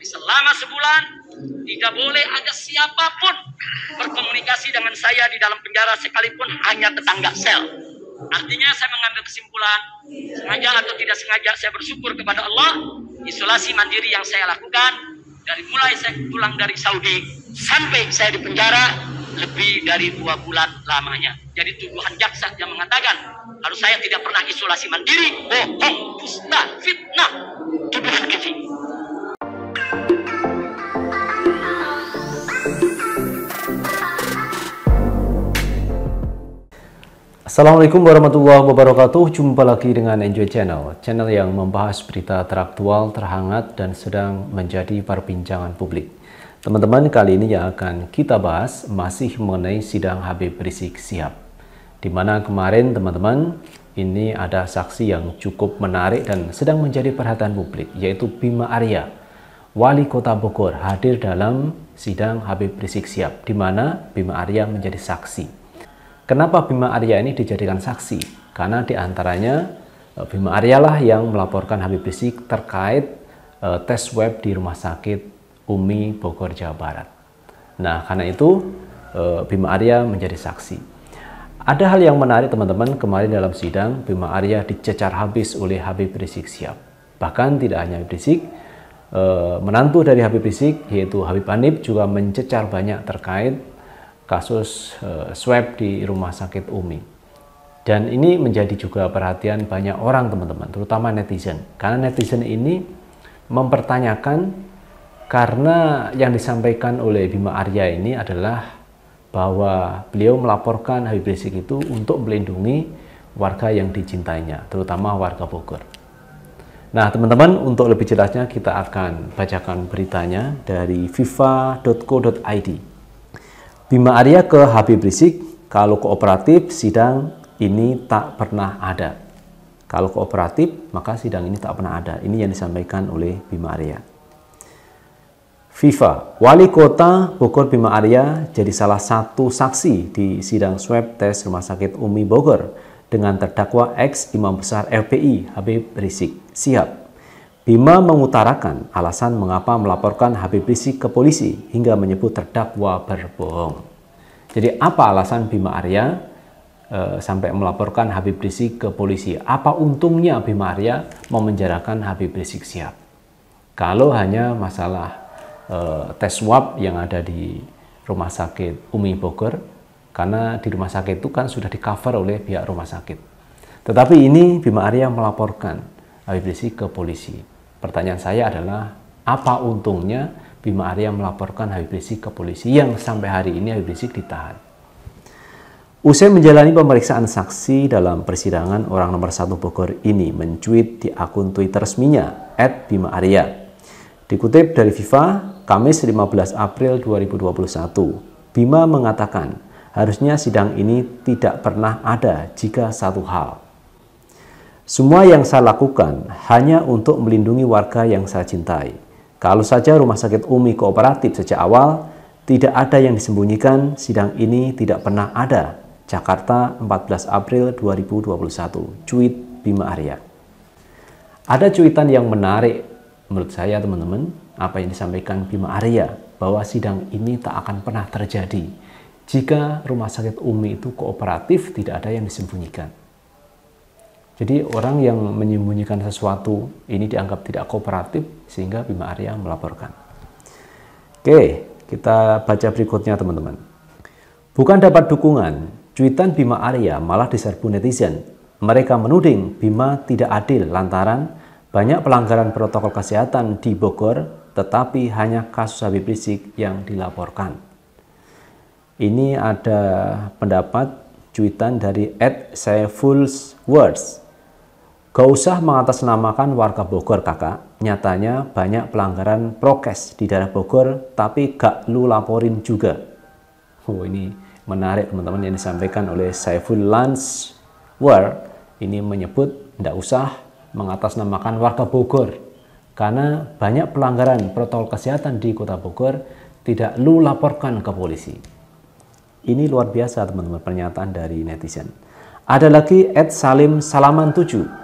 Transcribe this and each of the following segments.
Jadi selama sebulan tidak boleh ada siapapun berkomunikasi dengan saya di dalam penjara sekalipun hanya tetangga sel. Artinya saya mengambil kesimpulan, sengaja atau tidak sengaja saya bersyukur kepada Allah, isolasi mandiri yang saya lakukan dari mulai saya pulang dari Saudi sampai saya di penjara lebih dari dua bulan lamanya. Jadi tuduhan jaksa yang mengatakan harus saya tidak pernah isolasi mandiri, bohong, dusta, fitnah. Assalamualaikum warahmatullahi wabarakatuh. Jumpa lagi dengan Enjoy Channel, channel yang membahas berita teraktual, terhangat, dan sedang menjadi perbincangan publik. Teman-teman, kali ini yang akan kita bahas masih mengenai sidang Habib Rizik Sihab. Di mana kemarin, teman-teman, ini ada saksi yang cukup menarik dan sedang menjadi perhatian publik, yaitu Bima Arya, Wali Kota Bogor, hadir dalam sidang Habib Rizik Sihab, di mana Bima Arya menjadi saksi. Kenapa Bima Arya ini dijadikan saksi? Karena diantaranya eh, Bima Arya lah yang melaporkan Habib Rizik terkait eh, tes web di Rumah Sakit Umi Bogor, Jawa Barat. Nah, karena itu eh, Bima Arya menjadi saksi. Ada hal yang menarik teman-teman, kemarin dalam sidang Bima Arya dicecar habis oleh Habib Rizik Siap. Bahkan tidak hanya Habib Rizik, menantu dari Habib Rizik yaitu Habib Hanif juga mencecar banyak terkait kasus eh, swab di rumah sakit Umi. Dan ini menjadi juga perhatian banyak orang teman-teman, terutama netizen. Karena netizen ini mempertanyakan karena yang disampaikan oleh Bima Arya ini adalah bahwa beliau melaporkan Habib Rizik itu untuk melindungi warga yang dicintainya, terutama warga Bogor. Nah, teman-teman, untuk lebih jelasnya kita akan bacakan beritanya dari fifa.co.id. Bima Arya ke Habib Rizik, kalau kooperatif sidang ini tak pernah ada. Kalau kooperatif, maka sidang ini tak pernah ada. Ini yang disampaikan oleh Bima Arya. FIFA, wali kota Bogor Bima Arya jadi salah satu saksi di sidang swab tes Rumah Sakit Umi Bogor dengan terdakwa ex Imam Besar LPI Habib Rizik. Siap. Bima mengutarakan alasan mengapa melaporkan Habib Rizik ke polisi hingga menyebut terdakwa berbohong. Jadi apa alasan Bima Arya e, sampai melaporkan Habib Rizik ke polisi? Apa untungnya Bima Arya memenjarakan Habib Rizik siap? Kalau hanya masalah e, tes swab yang ada di rumah sakit Umi Bogor, karena di rumah sakit itu kan sudah di cover oleh pihak rumah sakit. Tetapi ini Bima Arya melaporkan Habib Rizik ke polisi. Pertanyaan saya adalah, apa untungnya Bima Arya melaporkan Habib Rizik ke polisi yang sampai hari ini Habib Rizik ditahan? Usai menjalani pemeriksaan saksi dalam persidangan, orang nomor satu Bogor ini mencuit di akun Twitter resminya, Arya. Dikutip dari FIFA, Kamis 15 April 2021, Bima mengatakan, harusnya sidang ini tidak pernah ada jika satu hal, semua yang saya lakukan hanya untuk melindungi warga yang saya cintai. Kalau saja rumah sakit Umi kooperatif sejak awal, tidak ada yang disembunyikan, sidang ini tidak pernah ada. Jakarta 14 April 2021, cuit Bima Arya. Ada cuitan yang menarik menurut saya teman-teman, apa yang disampaikan Bima Arya, bahwa sidang ini tak akan pernah terjadi jika rumah sakit Umi itu kooperatif, tidak ada yang disembunyikan. Jadi orang yang menyembunyikan sesuatu ini dianggap tidak kooperatif sehingga Bima Arya melaporkan. Oke, kita baca berikutnya teman-teman. Bukan dapat dukungan, cuitan Bima Arya malah diserbu netizen. Mereka menuding Bima tidak adil lantaran banyak pelanggaran protokol kesehatan di Bogor, tetapi hanya kasus Habib Rizik yang dilaporkan. Ini ada pendapat cuitan dari Ed Saiful's Words. Gak usah mengatasnamakan warga Bogor kakak, nyatanya banyak pelanggaran prokes di daerah Bogor, tapi gak lu laporin juga. Oh ini menarik teman-teman yang disampaikan oleh Saiful Lance War ini menyebut ndak usah mengatasnamakan warga Bogor karena banyak pelanggaran protokol kesehatan di kota Bogor tidak lu laporkan ke polisi. Ini luar biasa teman-teman pernyataan dari netizen. Ada lagi Ed Salim Salaman 7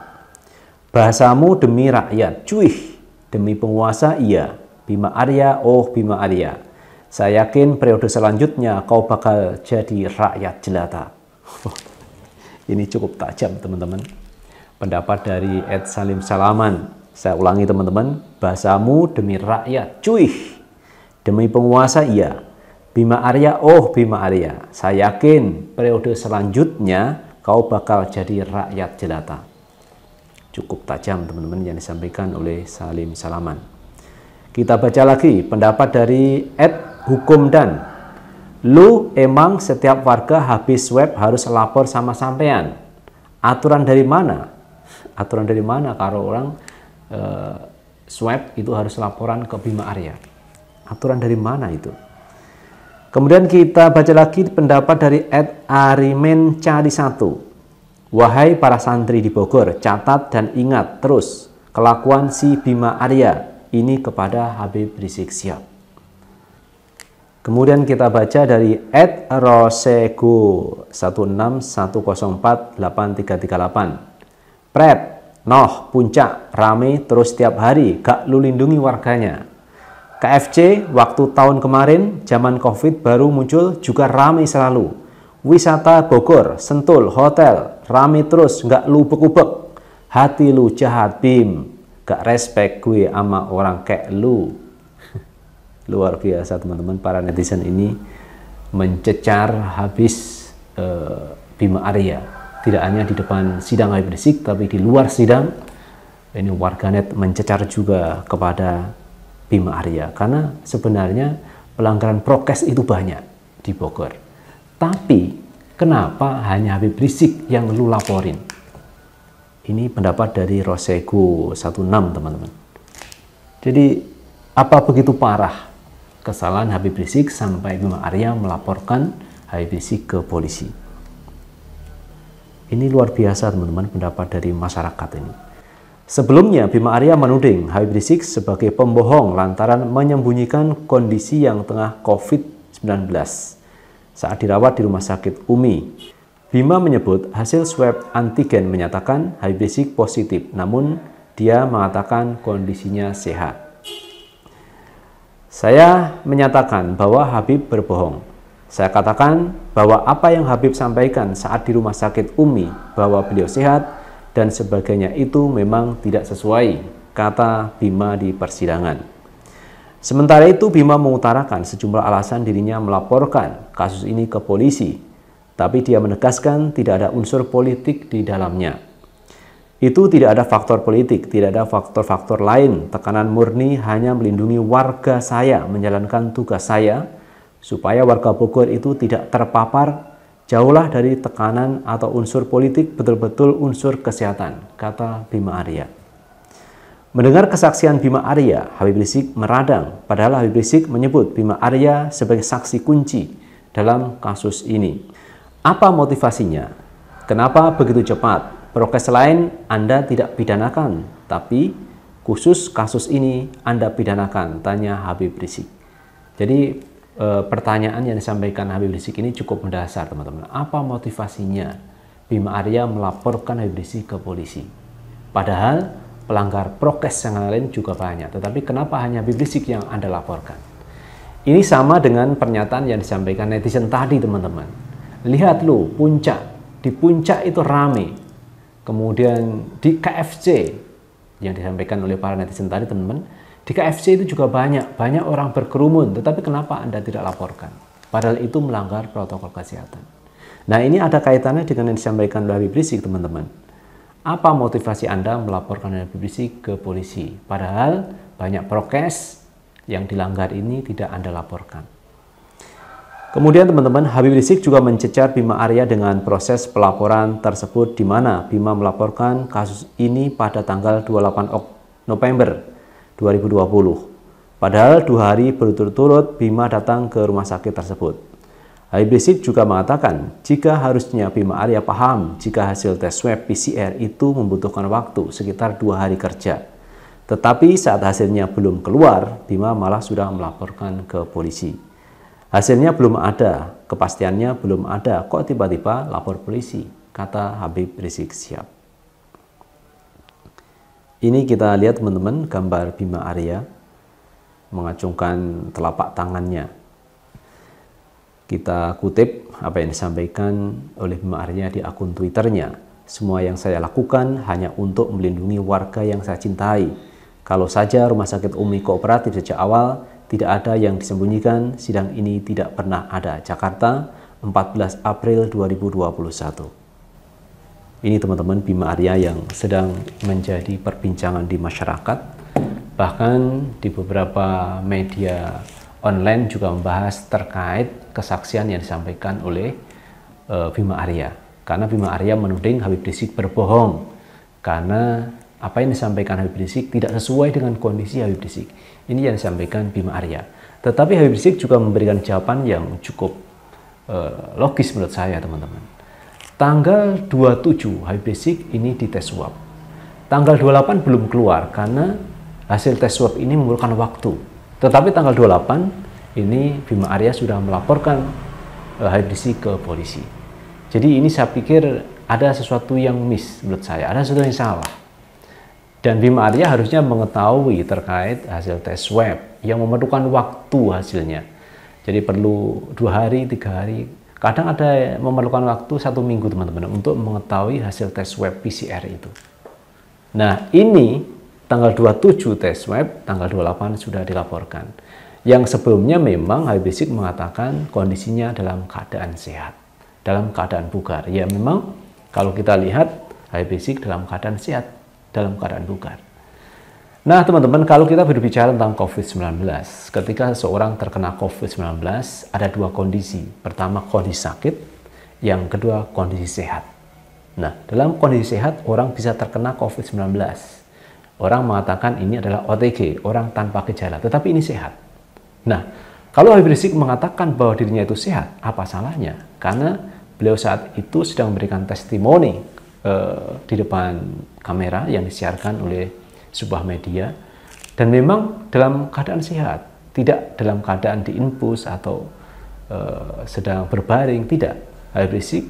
Bahasamu demi rakyat, cuih. Demi penguasa, iya. Bima Arya, oh Bima Arya. Saya yakin periode selanjutnya kau bakal jadi rakyat jelata. Ini cukup tajam, teman-teman. Pendapat dari Ed Salim Salaman. Saya ulangi, teman-teman. Bahasamu demi rakyat, cuih. Demi penguasa, iya. Bima Arya, oh Bima Arya. Saya yakin periode selanjutnya kau bakal jadi rakyat jelata cukup tajam teman-teman yang disampaikan oleh Salim Salaman. Kita baca lagi pendapat dari Ed Hukum Dan. Lu emang setiap warga habis web harus lapor sama sampean. Aturan dari mana? Aturan dari mana kalau orang uh, swab itu harus laporan ke Bima Arya? Aturan dari mana itu? Kemudian kita baca lagi pendapat dari Ed Arimen Cari satu. Wahai para santri di Bogor, catat dan ingat terus kelakuan si Bima Arya ini kepada Habib Rizik Sihab. Kemudian kita baca dari Ed Rosego delapan. Pret, Noh, puncak, rame terus setiap hari, gak lu lindungi warganya. KFC waktu tahun kemarin, zaman Covid baru muncul juga rame selalu. Wisata Bogor, Sentul, hotel, rame terus, nggak lu bekubek. Hati lu jahat, Bim. Gak respect gue sama orang kayak lu. Luar biasa teman-teman, para netizen ini mencecar habis uh, Bima Arya. Tidak hanya di depan sidang Habib Rizik, tapi di luar sidang, ini warganet mencecar juga kepada Bima Arya. Karena sebenarnya pelanggaran prokes itu banyak di Bogor tapi kenapa hanya Habib Rizik yang lu laporin? Ini pendapat dari Rosego 16 teman-teman. Jadi apa begitu parah kesalahan Habib Rizik sampai Bima Arya melaporkan Habib Rizik ke polisi? Ini luar biasa teman-teman pendapat dari masyarakat ini. Sebelumnya, Bima Arya menuding Habib Rizik sebagai pembohong lantaran menyembunyikan kondisi yang tengah COVID-19 saat dirawat di rumah sakit Umi. Bima menyebut hasil swab antigen menyatakan Habib Rizik positif, namun dia mengatakan kondisinya sehat. Saya menyatakan bahwa Habib berbohong. Saya katakan bahwa apa yang Habib sampaikan saat di rumah sakit Umi bahwa beliau sehat dan sebagainya itu memang tidak sesuai, kata Bima di persidangan. Sementara itu, Bima mengutarakan sejumlah alasan dirinya melaporkan kasus ini ke polisi, tapi dia menegaskan tidak ada unsur politik di dalamnya. Itu tidak ada faktor politik, tidak ada faktor-faktor lain. Tekanan murni hanya melindungi warga saya menjalankan tugas saya supaya warga Bogor itu tidak terpapar jauhlah dari tekanan atau unsur politik betul-betul unsur kesehatan, kata Bima Arya. Mendengar kesaksian Bima Arya, Habib Rizik meradang, padahal Habib Rizik menyebut Bima Arya sebagai saksi kunci dalam kasus ini. Apa motivasinya? Kenapa begitu cepat? Prokes lain Anda tidak pidanakan, tapi khusus kasus ini Anda pidanakan, tanya Habib Rizik. Jadi e, pertanyaan yang disampaikan Habib Rizik ini cukup mendasar, teman-teman. Apa motivasinya Bima Arya melaporkan Habib Rizik ke polisi? Padahal pelanggar prokes yang lain juga banyak. Tetapi kenapa hanya Habib Rizik yang Anda laporkan? Ini sama dengan pernyataan yang disampaikan netizen tadi, teman-teman. Lihat lu, puncak. Di puncak itu rame. Kemudian di KFC, yang disampaikan oleh para netizen tadi, teman-teman, di KFC itu juga banyak, banyak orang berkerumun. Tetapi kenapa Anda tidak laporkan? Padahal itu melanggar protokol kesehatan. Nah ini ada kaitannya dengan yang disampaikan oleh Habib Rizik, teman-teman apa motivasi Anda melaporkan dana publisi ke polisi? Padahal banyak prokes yang dilanggar ini tidak Anda laporkan. Kemudian teman-teman, Habib Rizik juga mencecar Bima Arya dengan proses pelaporan tersebut di mana Bima melaporkan kasus ini pada tanggal 28 November 2020. Padahal dua hari berturut-turut Bima datang ke rumah sakit tersebut. Habib Rizik juga mengatakan, jika harusnya Bima Arya paham jika hasil tes swab PCR itu membutuhkan waktu sekitar dua hari kerja. Tetapi saat hasilnya belum keluar, Bima malah sudah melaporkan ke polisi. Hasilnya belum ada, kepastiannya belum ada, kok tiba-tiba lapor polisi, kata Habib Rizik Siap. Ini kita lihat teman-teman gambar Bima Arya mengacungkan telapak tangannya kita kutip apa yang disampaikan oleh Bima Arya di akun Twitternya. Semua yang saya lakukan hanya untuk melindungi warga yang saya cintai. Kalau saja Rumah Sakit Umi Kooperatif sejak awal tidak ada yang disembunyikan, sidang ini tidak pernah ada. Jakarta, 14 April 2021. Ini teman-teman Bima Arya yang sedang menjadi perbincangan di masyarakat. Bahkan di beberapa media online juga membahas terkait kesaksian yang disampaikan oleh uh, Bima Arya. Karena Bima Arya menuding Habib Rizik berbohong karena apa yang disampaikan Habib Rizik tidak sesuai dengan kondisi Habib Rizik. Ini yang disampaikan Bima Arya. Tetapi Habib Rizik juga memberikan jawaban yang cukup uh, logis menurut saya, teman-teman. Tanggal 27 Habib Rizik ini dites swab. Tanggal 28 belum keluar karena hasil tes swab ini memerlukan waktu tetapi tanggal 28 ini Bima Arya sudah melaporkan uh, ke polisi. Jadi ini saya pikir ada sesuatu yang miss menurut saya, ada sesuatu yang salah. Dan Bima Arya harusnya mengetahui terkait hasil tes swab yang memerlukan waktu hasilnya. Jadi perlu dua hari, tiga hari. Kadang ada memerlukan waktu satu minggu teman-teman untuk mengetahui hasil tes swab PCR itu. Nah ini tanggal 27 tes web, tanggal 28 sudah dilaporkan. Yang sebelumnya memang Habib Rizik mengatakan kondisinya dalam keadaan sehat, dalam keadaan bugar. Ya memang kalau kita lihat Habib Rizik dalam keadaan sehat, dalam keadaan bugar. Nah, teman-teman, kalau kita berbicara tentang COVID-19, ketika seseorang terkena COVID-19, ada dua kondisi. Pertama, kondisi sakit. Yang kedua, kondisi sehat. Nah, dalam kondisi sehat, orang bisa terkena COVID-19. Orang mengatakan ini adalah OTG, orang tanpa gejala, tetapi ini sehat. Nah, kalau Habib Rizik mengatakan bahwa dirinya itu sehat, apa salahnya? Karena beliau saat itu sedang memberikan testimoni eh, di depan kamera yang disiarkan oleh sebuah media, dan memang dalam keadaan sehat, tidak dalam keadaan diinfus atau eh, sedang berbaring, tidak. Habib Rizik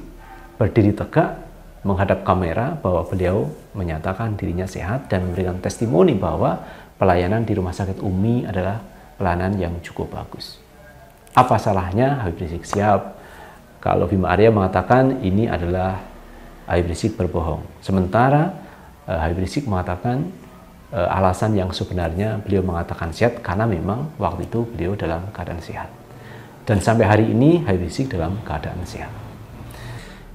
berdiri tegak menghadap kamera bahwa beliau menyatakan dirinya sehat dan memberikan testimoni bahwa pelayanan di Rumah Sakit Umi adalah pelayanan yang cukup bagus. Apa salahnya Habib Rizik siap kalau Bima Arya mengatakan ini adalah Habib Rizik berbohong. Sementara eh, Habib Rizik mengatakan eh, alasan yang sebenarnya beliau mengatakan sehat karena memang waktu itu beliau dalam keadaan sehat. Dan sampai hari ini Habib Rizik dalam keadaan sehat.